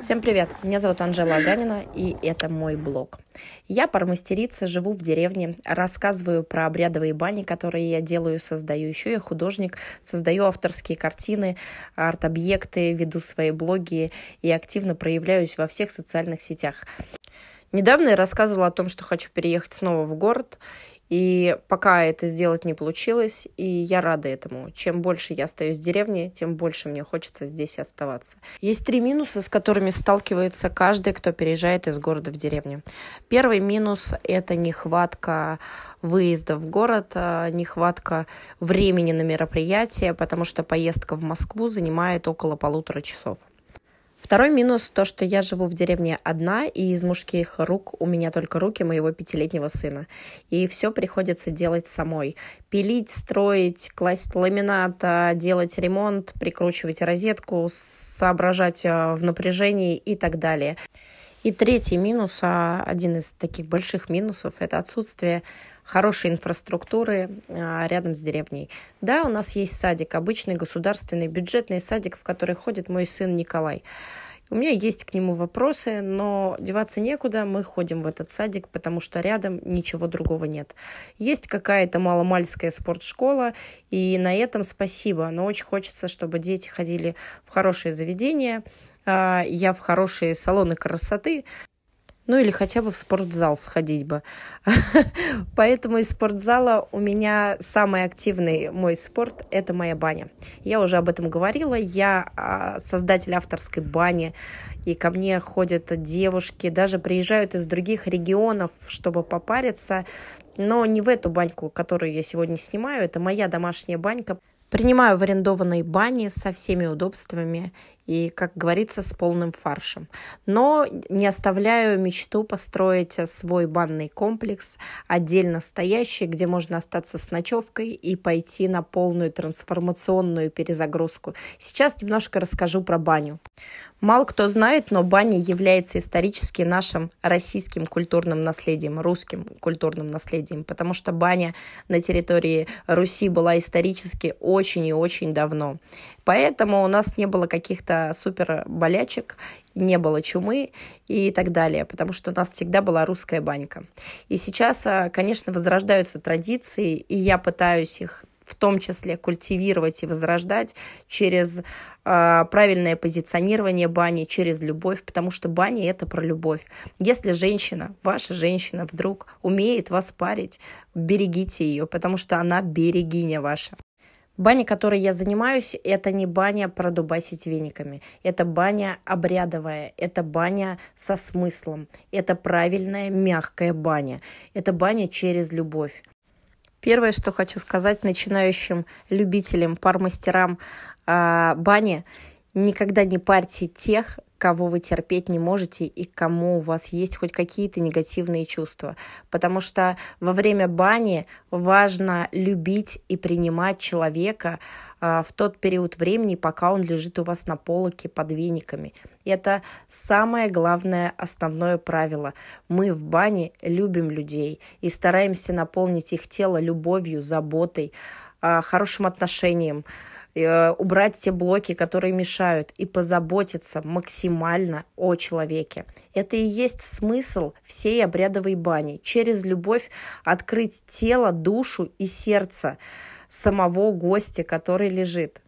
Всем привет! Меня зовут Анжела Аганина, и это мой блог. Я пармастерица, живу в деревне, рассказываю про обрядовые бани, которые я делаю, создаю. Еще я художник, создаю авторские картины, арт-объекты, веду свои блоги и активно проявляюсь во всех социальных сетях. Недавно я рассказывала о том, что хочу переехать снова в город, и пока это сделать не получилось, и я рада этому. Чем больше я остаюсь в деревне, тем больше мне хочется здесь оставаться. Есть три минуса, с которыми сталкивается каждый, кто переезжает из города в деревню. Первый минус – это нехватка выезда в город, э, нехватка времени на мероприятия, потому что поездка в Москву занимает около полутора часов. Второй минус то, что я живу в деревне одна, и из мужских рук у меня только руки моего пятилетнего сына. И все приходится делать самой. Пилить, строить, класть ламинат, делать ремонт, прикручивать розетку, соображать э, в напряжении и так далее. И третий минус, а один из таких больших минусов, это отсутствие хорошей инфраструктуры а, рядом с деревней. Да, у нас есть садик, обычный государственный бюджетный садик, в который ходит мой сын Николай. У меня есть к нему вопросы, но деваться некуда, мы ходим в этот садик, потому что рядом ничего другого нет. Есть какая-то маломальская спортшкола, и на этом спасибо, но очень хочется, чтобы дети ходили в хорошие заведения, а, я в хорошие салоны красоты, ну или хотя бы в спортзал сходить бы. Поэтому из спортзала у меня самый активный мой спорт – это моя баня. Я уже об этом говорила, я а, создатель авторской бани, и ко мне ходят девушки, даже приезжают из других регионов, чтобы попариться, но не в эту баньку, которую я сегодня снимаю, это моя домашняя банька. Принимаю в арендованной бане со всеми удобствами и, как говорится, с полным фаршем. Но не оставляю мечту построить свой банный комплекс, отдельно стоящий, где можно остаться с ночевкой и пойти на полную трансформационную перезагрузку. Сейчас немножко расскажу про баню. Мало кто знает, но баня является исторически нашим российским культурным наследием, русским культурным наследием, потому что баня на территории Руси была исторически очень и очень давно. Поэтому у нас не было каких-то супер болячек, не было чумы и так далее, потому что у нас всегда была русская банька. И сейчас, а, конечно, возрождаются традиции, и я пытаюсь их в том числе культивировать и возрождать через э, правильное позиционирование бани, через любовь, потому что баня это про любовь. Если женщина, ваша женщина вдруг умеет вас парить, берегите ее, потому что она берегиня ваша. Баня, которой я занимаюсь, это не баня продубасить вениками. Это баня обрядовая, это баня со смыслом, это правильная мягкая баня, это баня через любовь. Первое, что хочу сказать начинающим любителям, пармастерам э, бани, никогда не парьте тех, кого вы терпеть не можете и к кому у вас есть хоть какие-то негативные чувства. Потому что во время бани важно любить и принимать человека а, в тот период времени, пока он лежит у вас на полоке под вениками. Это самое главное основное правило. Мы в бане любим людей и стараемся наполнить их тело любовью, заботой, а, хорошим отношением, Э, убрать те блоки, которые мешают, и позаботиться максимально о человеке. Это и есть смысл всей обрядовой бани. Через любовь открыть тело, душу и сердце самого гостя, который лежит.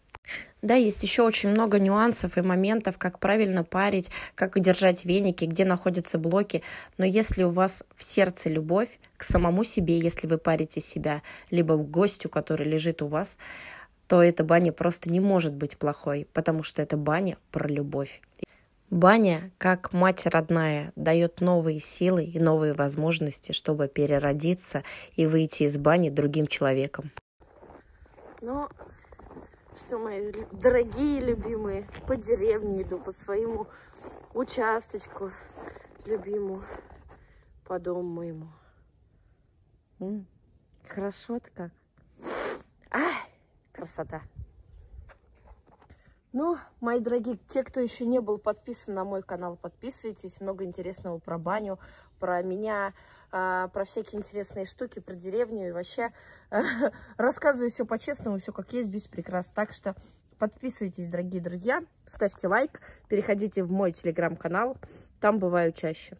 Да, есть еще очень много нюансов и моментов, как правильно парить, как удержать веники, где находятся блоки. Но если у вас в сердце любовь к самому себе, если вы парите себя, либо к гостю, который лежит у вас, то эта баня просто не может быть плохой, потому что эта баня про любовь. Баня, как мать родная, дает новые силы и новые возможности, чтобы переродиться и выйти из бани другим человеком. Ну, все мои дорогие любимые, по деревне иду, по своему участочку любимому, по дому моему. Хорошо-то как. Ай! красота. Ну, мои дорогие, те, кто еще не был подписан на мой канал, подписывайтесь. Много интересного про баню, про меня, а, про всякие интересные штуки, про деревню. И вообще рассказываю все по-честному, все как есть, без прикрас. Так что подписывайтесь, дорогие друзья, ставьте лайк, переходите в мой телеграм-канал, там бываю чаще.